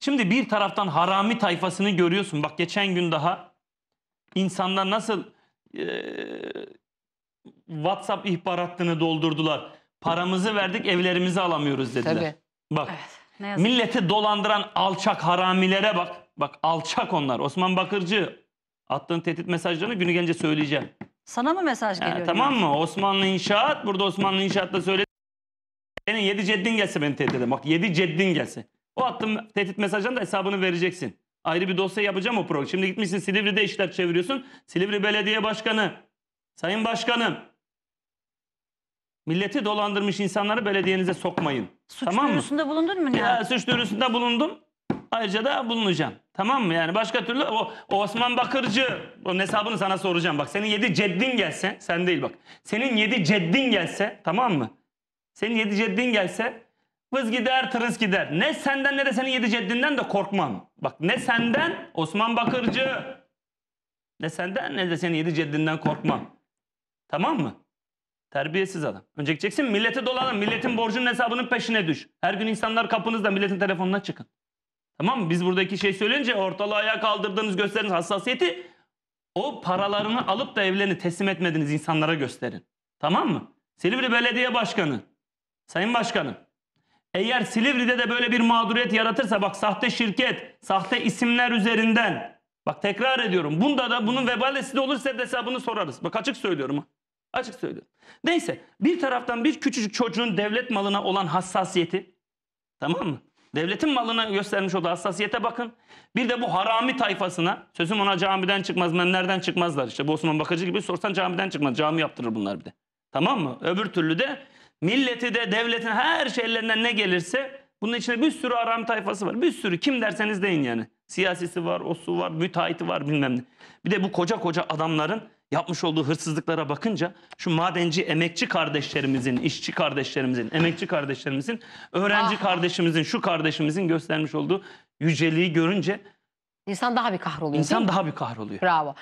Şimdi bir taraftan harami tayfasını görüyorsun. Bak geçen gün daha insanlar nasıl e, WhatsApp ihbaratını doldurdular. Paramızı verdik evlerimizi alamıyoruz dediler. Tabii. Bak evet, milleti dolandıran alçak haramilere bak. Bak alçak onlar. Osman Bakırcı attığın tehdit mesajlarını günü gelince söyleyeceğim. Sana mı mesaj geliyor? He, tamam mı? Osmanlı İnşaat burada Osmanlı İnşaat'ta söyledi. Senin yedi ceddin gelse beni tehdit eder. Bak yedi ceddin gelse. O attım tehdit mesajlarının da hesabını vereceksin. Ayrı bir dosya yapacağım o program. Şimdi gitmişsin Silivri'de işler çeviriyorsun. Silivri Belediye Başkanı, Sayın Başkanım. Milleti dolandırmış insanları belediyenize sokmayın. Suç tamam duyurusunda bulundun mu? Ya, suç duyurusunda bulundum. Ayrıca da bulunacağım. Tamam mı? Yani başka türlü o, o Osman Bakırcı onun hesabını sana soracağım. Bak senin yedi ceddin gelse sen değil bak. Senin yedi ceddin gelse tamam mı? Senin yedi ceddin gelse Vız gider tırıs gider. Ne senden ne de senin yedi ceddinden de korkmam. Bak ne senden Osman Bakırcı. Ne senden ne de senin yedi ceddinden korkmam. Tamam mı? Terbiyesiz adam. Önce gideceksin milleti dolanın. Milletin borcunun hesabının peşine düş. Her gün insanlar kapınızda milletin telefonuna çıkın. Tamam mı? Biz buradaki şey söyleyince ortalığı ayağa kaldırdığınız gösteriniz hassasiyeti o paralarını alıp da evlerini teslim etmediğiniz insanlara gösterin. Tamam mı? Silivri Belediye Başkanı, Sayın Başkanım eğer Silivri'de de böyle bir mağduriyet yaratırsa bak sahte şirket, sahte isimler üzerinden bak tekrar ediyorum. Bunda da bunun vebalesi de olursa hesabını sorarız. Bak açık söylüyorum. Açık söylüyorum. Neyse bir taraftan bir küçücük çocuğun devlet malına olan hassasiyeti tamam mı? Devletin malına göstermiş olduğu hassasiyete bakın. Bir de bu harami tayfasına sözüm ona camiden çıkmaz menlerden çıkmazlar işte. Bu Osman Bakıcı gibi sorsan camiden çıkmaz. Cami yaptırır bunlar bir de. Tamam mı? Öbür türlü de milleti de devletin her şeylerinden ne gelirse bunun içinde bir sürü aram tayfası var. Bir sürü kim derseniz deyin yani. Siyasisi var, o su var, müteahhiti var bilmem ne. Bir de bu koca koca adamların yapmış olduğu hırsızlıklara bakınca şu madenci emekçi kardeşlerimizin, işçi kardeşlerimizin, emekçi kardeşlerimizin, öğrenci ah. kardeşimizin, şu kardeşimizin göstermiş olduğu yüceliği görünce İnsan daha bir kahroluyor. İnsan daha bir kahroluyor. Bravo.